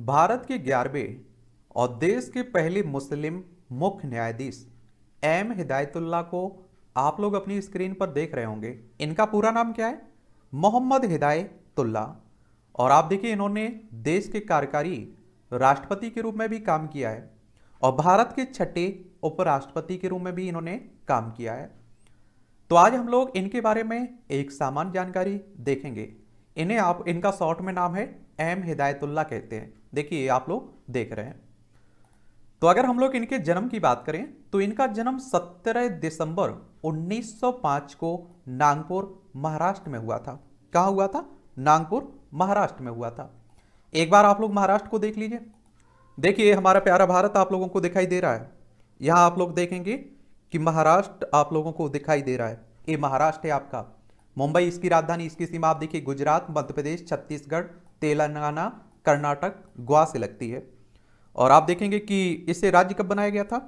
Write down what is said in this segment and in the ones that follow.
भारत के ग्यारहवें और देश के पहले मुस्लिम मुख्य न्यायाधीश एम हिदायतुल्ला को आप लोग अपनी स्क्रीन पर देख रहे होंगे इनका पूरा नाम क्या है मोहम्मद हिदायतुल्ला और आप देखिए इन्होंने देश के कार्यकारी राष्ट्रपति के रूप में भी काम किया है और भारत के छठे उपराष्ट्रपति के रूप में भी इन्होंने काम किया है तो आज हम लोग इनके बारे में एक सामान्य जानकारी देखेंगे इन्हें आप इनका शॉर्ट में नाम है एम हिदायतुल्ला कहते हैं देखिए आप लोग देख रहे हैं तो अगर हम लोग इनके जन्म की बात करें तो इनका जन्म 17 दिसंबर 1905 को नागपुर महाराष्ट्र में हुआ था कहा हुआ था नागपुर महाराष्ट्र में हुआ था एक बार आप लोग महाराष्ट्र को देख लीजिए देखिए हमारा प्यारा भारत आप लोगों को दिखाई दे रहा है यहां आप लोग देखेंगे कि महाराष्ट्र आप लोगों को दिखाई दे रहा है ये महाराष्ट्र है आपका मुंबई इसकी राजधानी इसकी सीमा आप देखिए गुजरात मध्य प्रदेश छत्तीसगढ़ तेलंगाना कर्नाटक गोवा से लगती है और आप देखेंगे कि इसे राज्य कब बनाया गया था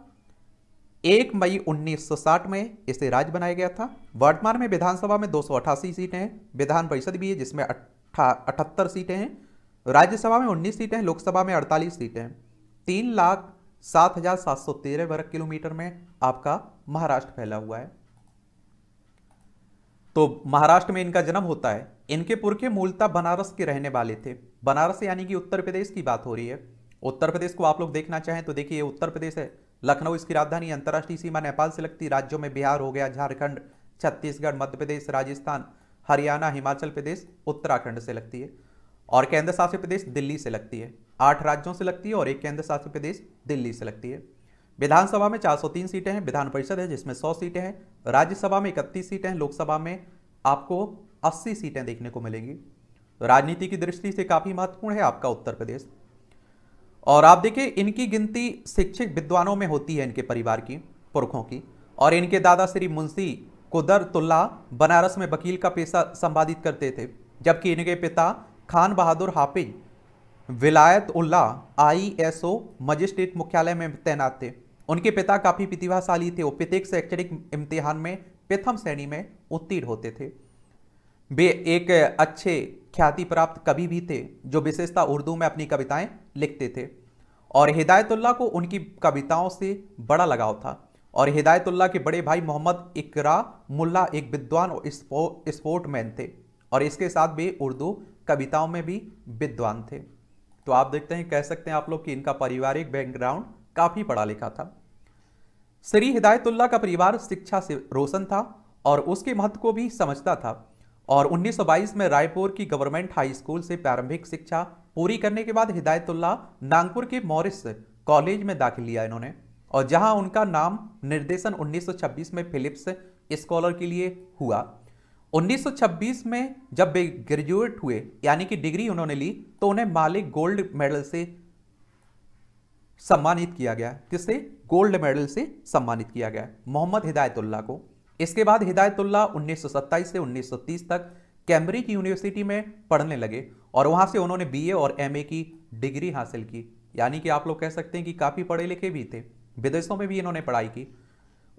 एक मई 1960 में इसे राज्य बनाया गया था वर्तमान में विधानसभा में दो सीटें हैं विधान परिषद भी है जिसमें अठहत्तर सीटें हैं राज्यसभा में 19 सीटें हैं लोकसभा में 48 सीटें हैं तीन लाख सात हजार सात सौ तेरह वर्ग किलोमीटर में आपका महाराष्ट्र फैला हुआ है तो महाराष्ट्र में इनका जन्म होता है इनके पुरखे मूलतः बनारस के रहने वाले थे बनारस यानी कि उत्तर प्रदेश की बात हो रही है उत्तर प्रदेश को आप लोग देखना चाहें तो देखिए उत्तर प्रदेश है लखनऊ इसकी राजधानी अंतर्राष्ट्रीय सीमा नेपाल से लगती राज्यों में बिहार हो गया झारखंड छत्तीसगढ़ मध्य प्रदेश राजस्थान हरियाणा हिमाचल प्रदेश उत्तराखंड से लगती है और केंद्र शासित प्रदेश दिल्ली से लगती है आठ राज्यों से लगती है और एक केंद्र शासित प्रदेश दिल्ली से लगती है विधानसभा में 403 सीटें हैं विधान परिषद है जिसमें 100 सीटें हैं राज्यसभा में इकतीस सीटें हैं लोकसभा में आपको 80 सीटें देखने को मिलेंगी राजनीति की दृष्टि से काफ़ी महत्वपूर्ण है आपका उत्तर प्रदेश और आप देखिए इनकी गिनती शिक्षित विद्वानों में होती है इनके परिवार की पुरखों की और इनके दादा श्री मुंशी कुदर तुल्ला बनारस में वकील का पेशा संपादित करते थे जबकि इनके पिता Khan Bahadur Hafiz Wilayat Ullah I S O magistrate मुख्यालय में तैनात थे उनके पिता काफ़ी प्रतिभाशाली थे वो प्रत्येक शैक्षणिक इम्तिहान में प्रथम श्रेणी में उत्तीर्ण होते थे वे एक अच्छे ख्याति प्राप्त कवि भी थे जो विशेषता उर्दू में अपनी कविताएं लिखते थे और हिदायतुल्ला को उनकी कविताओं से बड़ा लगाव था और हिदायतुल्ला के बड़े भाई मोहम्मद इकरा मुल्ला एक विद्वान और स्पोर्टमैन थे और इसके साथ भी उर्दू कविताओं में भी विद्वान थे तो आप देखते हैं कह सकते हैं आप लोग कि इनका पारिवारिक बैकग्राउंड काफ़ी पढ़ा लिखा था श्री हिदायतुल्ला का परिवार शिक्षा से रोशन था और उसके महत्व को भी समझता था और 1922 में रायपुर की गवर्नमेंट हाई स्कूल से प्रारंभिक शिक्षा पूरी करने के बाद हिदायतुल्ला नागपुर के मॉरिस कॉलेज में दाखिल लिया इन्होंने और जहां उनका नाम निर्देशन 1926 में फिलिप्स स्कॉलर के लिए हुआ 1926 में जब वे ग्रेजुएट हुए यानी कि डिग्री उन्होंने ली तो उन्हें मालिक गोल्ड मेडल से सम्मानित किया गया किससे गोल्ड मेडल से सम्मानित किया गया मोहम्मद हिदायतुल्ला को इसके बाद हिदायतुल्ला 1927 से 1930 तक कैम्ब्रिज यूनिवर्सिटी में पढ़ने लगे और वहाँ से उन्होंने बीए और एमए की डिग्री हासिल की यानी कि आप लोग कह सकते हैं कि काफ़ी पढ़े लिखे भी थे विदेशों में भी इन्होंने पढ़ाई की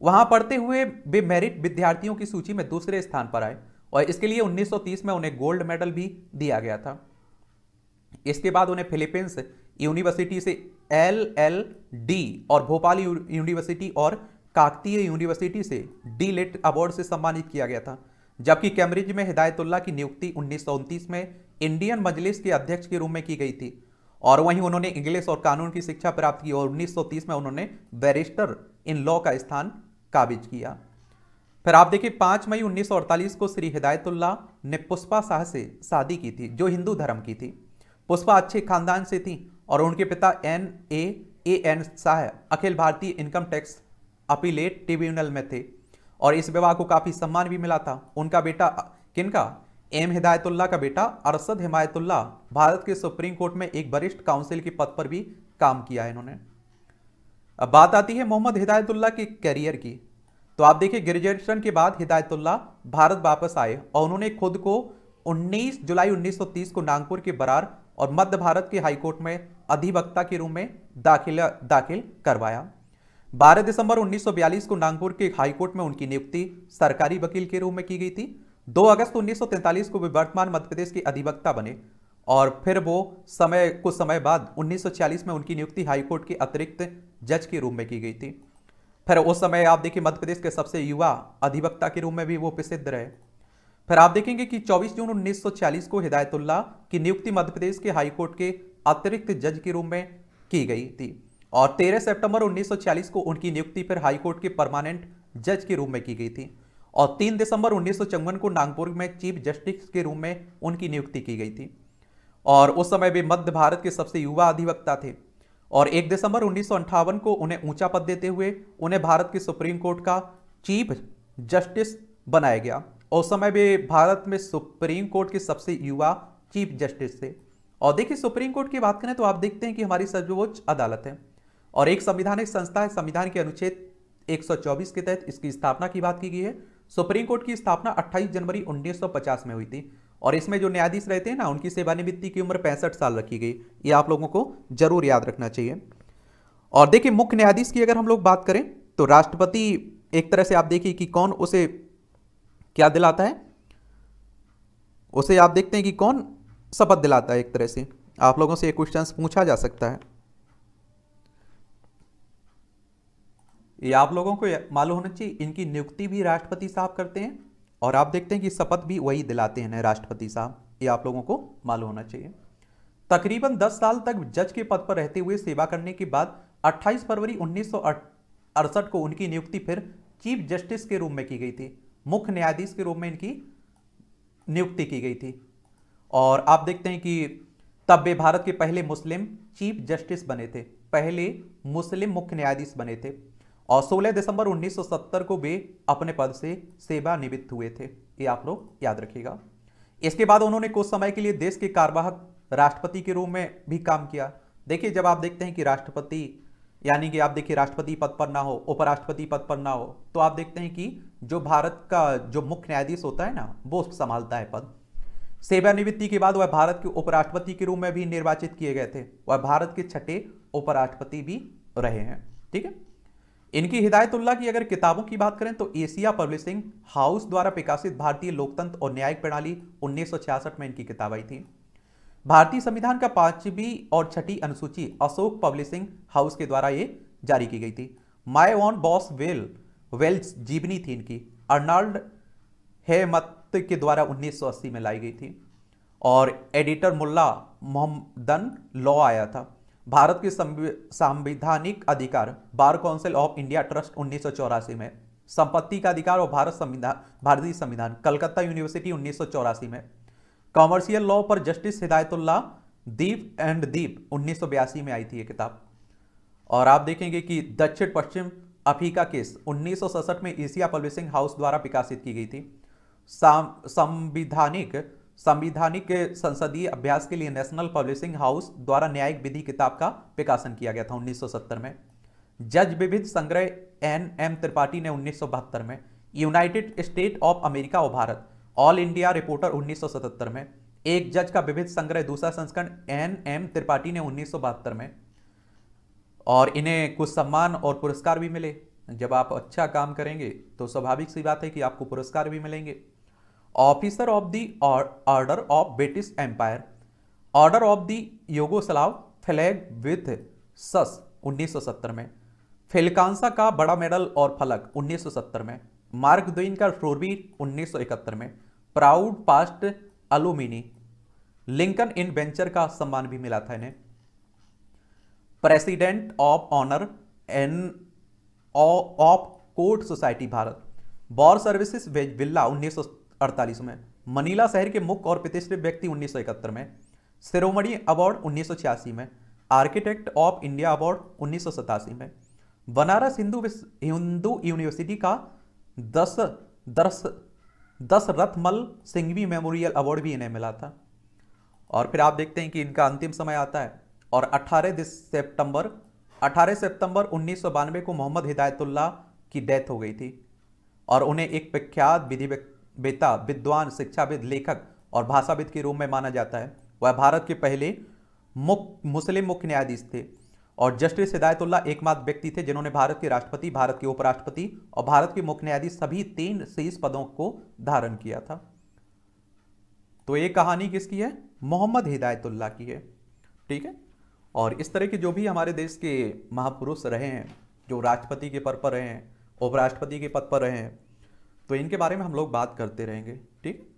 वहाँ पढ़ते हुए वे मेरिट विद्यार्थियों की सूची में दूसरे स्थान पर आए और इसके लिए 1930 में उन्हें गोल्ड मेडल भी दिया गया था इसके बाद उन्हें फिलीपींस यूनिवर्सिटी से एल एल डी और भोपाल यूनिवर्सिटी और काकतीय यूनिवर्सिटी से डी लेट अवार्ड से सम्मानित किया गया था जबकि कैम्ब्रिज में हिदायतुल्ला की नियुक्ति उन्नीस में इंडियन मजलिस के अध्यक्ष के रूप में की गई थी और वहीं उन्होंने इंग्लिश और कानून की शिक्षा प्राप्त की और 1930 में उन्होंने बैरिस्टर इन लॉ का स्थान काबिज किया फिर आप देखिए पाँच मई 1948 को श्री हिदायतुल्ला ने पुष्पा शाह से शादी की थी जो हिंदू धर्म की थी पुष्पा अच्छे खानदान से थी और उनके पिता N A A N Shah अखिल भारतीय इनकम टैक्स अपीलेट ट्रिब्यूनल में थे और इस विवाह को काफ़ी सम्मान भी मिला था उनका बेटा किनका एम हिदायतुल्ला का बेटा अरसद हिमायतुल्ला भारत के सुप्रीम कोर्ट में एक वरिष्ठ काउंसिल के पद पर भी काम किया है इन्होंने अब बात आती है मोहम्मद हिदायतुल्ला के करियर की तो आप देखिए ग्रेजुएशन के बाद हिदायतुल्ला भारत वापस आए और उन्होंने खुद को 19 जुलाई 1930 को नागपुर के बरार और मध्य भारत की हाईकोर्ट में अधिवक्ता के रूप में दाखिल दाखिल करवाया 12 दिसंबर 1942 को नागपुर के हाईकोर्ट में उनकी नियुक्ति सरकारी वकील के रूप में की गई थी 2 अगस्त 1943 को वे वर्तमान मध्यप्रदेश के अधिवक्ता बने और फिर वो समय कुछ समय बाद 1940 में उनकी नियुक्ति हाईकोर्ट के अतिरिक्त जज के रूप में की गई थी फिर उस समय आप देखिए मध्यप्रदेश के सबसे युवा अधिवक्ता के रूप में भी वो प्रसिद्ध रहे फिर आप देखेंगे कि 24 जून 1940 को हिदायतुल्ला की नियुक्ति मध्य प्रदेश के हाईकोर्ट के अतिरिक्त जज के रूप में की गई थी और 13 सितंबर 1940 को उनकी नियुक्ति फिर हाईकोर्ट के परमानेंट जज के रूप में की गई थी और 3 दिसंबर उन्नीस को नागपुर में चीफ जस्टिस के रूप में उनकी नियुक्ति की गई थी और उस समय वे मध्य भारत के सबसे युवा अधिवक्ता थे और 1 दिसंबर उन्नीस को उन्हें ऊंचा पद देते हुए उन्हें भारत के सुप्रीम कोर्ट का चीफ जस्टिस बनाया गया उस समय भी भारत में सुप्रीम कोर्ट के सबसे युवा चीफ जस्टिस थे और देखिए सुप्रीम कोर्ट की बात करें तो आप देखते हैं कि हमारी सर्वोच्च अदालत है और एक संविधानिक संस्था है संविधान के अनुच्छेद 124 के तहत इसकी स्थापना की बात की गई है सुप्रीम कोर्ट की स्थापना 28 जनवरी 1950 में हुई थी और इसमें जो न्यायाधीश रहते हैं ना उनकी सेवानिवृत्ति की उम्र पैंसठ साल रखी गई ये आप लोगों को जरूर याद रखना चाहिए और देखिए मुख्य न्यायाधीश की अगर हम लोग बात करें तो राष्ट्रपति एक तरह से आप देखिए कि कौन उसे क्या दिलाता है उसे आप देखते हैं कि कौन शपथ दिलाता है एक तरह से आप लोगों से ये क्वेश्चन पूछा जा सकता है ये आप लोगों को मालूम होना चाहिए इनकी नियुक्ति भी राष्ट्रपति साहब करते हैं और आप देखते हैं कि शपथ भी वही दिलाते हैं राष्ट्रपति साहब ये आप लोगों को मालूम होना चाहिए तकरीबन 10 साल तक जज के पद पर रहते हुए सेवा करने के बाद 28 फरवरी उन्नीस को उनकी नियुक्ति फिर चीफ जस्टिस के रूप में की गई थी मुख्य न्यायाधीश के रूप में इनकी नियुक्ति की गई थी और आप देखते हैं कि तब वे भारत के पहले मुस्लिम चीफ जस्टिस बने थे पहले मुस्लिम मुख्य न्यायाधीश बने थे और 16 दिसंबर 1970 को वे अपने पद से सेवानिवृत्त हुए थे ये आप लोग याद रखिएगा इसके बाद उन्होंने कुछ समय के लिए देश के कार्यवाहक राष्ट्रपति के रूप में भी काम किया देखिए जब आप देखते हैं कि राष्ट्रपति यानी कि आप देखिए राष्ट्रपति पद पर ना हो उपराष्ट्रपति पद पर ना हो तो आप देखते हैं कि जो भारत का जो मुख्य न्यायाधीश होता है ना वो संभालता है पद सेवानिवृत्ति के बाद वह भारत के उपराष्ट्रपति के रूप में भी निर्वाचित किए गए थे वह भारत के छठे उपराष्ट्रपति भी रहे हैं ठीक है इनकी हिदायतुल्ला की अगर किताबों की बात करें तो एशिया पब्लिशिंग हाउस द्वारा प्रकाशित भारतीय लोकतंत्र और न्यायिक प्रणाली उन्नीस में इनकी किताब आई थी भारतीय संविधान का पांचवी और छठी अनुसूची अशोक पब्लिशिंग हाउस के द्वारा ये जारी की गई थी माई ऑन बॉस वेल वेल्स जीवनी थी इनकी अर्नाल्ड हेमत के द्वारा 1980 में लाई गई थी और एडिटर मुल्ला मोहम्मदन लॉ आया था भारत के संविधानिक अधिकार bar council of India trust उन्नीस में संपत्ति का अधिकार और भारत संविधान भारतीय संविधान कलकत्ता यूनिवर्सिटी उन्नीस में कॉमर्शियल लॉ पर जस्टिस हिदायतुल्ला दीप एंड दीप उन्नीस में आई थी ये किताब और आप देखेंगे कि दक्षिण पश्चिम अफ्रीका केस उन्नीस में एशिया पब्लिशिंग हाउस द्वारा विकासित की गई थी संविधानिक संविधानिक संसदीय अभ्यास के लिए नेशनल पब्लिशिंग हाउस द्वारा न्यायिक विधि किताब का प्रकाशन किया गया था 1970 में जज विविध संग्रह एन एम त्रिपाठी ने उन्नीस में यूनाइटेड स्टेट ऑफ अमेरिका और भारत ऑल इंडिया रिपोर्टर 1977 में एक जज का विविध संग्रह दूसरा संस्करण एन एम त्रिपाठी ने उन्नीस में और इन्हें कुछ सम्मान और पुरस्कार भी मिले जब आप अच्छा काम करेंगे तो स्वाभाविक सी बात है कि आपको पुरस्कार भी मिलेंगे officer of the order of British empire order of the Yugoslav flag with sash 1970 में फिलकांसा का बड़ा मेडल और फलक 1970 में मार्क द्वीन का फ्रोरबीर 1971 में proud past alumni Lincoln inn venture का सम्मान भी मिला था इन्हें president of honour inn of court society Bharat bar services वेज विल्ला 1948 में मनीला शहर के मुख्य और प्रतिष्ठित व्यक्ति 1971 में सिरोमणि अवार्ड उन्नीस में आर्किटेक्ट ऑफ इंडिया अवार्ड उन्नीस में बनारस हिंदू हिंदू यूनिवर्सिटी का दस दर्श दस रथमल सिंघवी मेमोरियल अवार्ड भी इन्हें मिला था और फिर आप देखते हैं कि इनका अंतिम समय आता है और 18 सितंबर 18 सितंबर उन्नीस को मोहम्मद हिदायतुल्ला की डेथ हो गई थी और उन्हें एक प्रख्यात विधि बेता विद्वान शिक्षाविद लेखक और भाषाविद के रूप में माना जाता है वह भारत के पहले मुख मुस्लिम मुख्य न्यायाधीश थे और जस्टिस हिदायतुल्ला एकमात्र व्यक्ति थे जिन्होंने भारत के राष्ट्रपति भारत के उपराष्ट्रपति और भारत के मुख्य न्यायाधीश सभी तीन शीर्ष पदों को धारण किया था तो ये कहानी किसकी है मोहम्मद हिदायतुल्ला की है ठीक है और इस तरह के जो भी हमारे देश के महापुरुष रहे हैं जो राष्ट्रपति के पद पर रहे हैं उपराष्ट्रपति के पद पर रहे हैं तो इनके बारे में हम लोग बात करते रहेंगे ठीक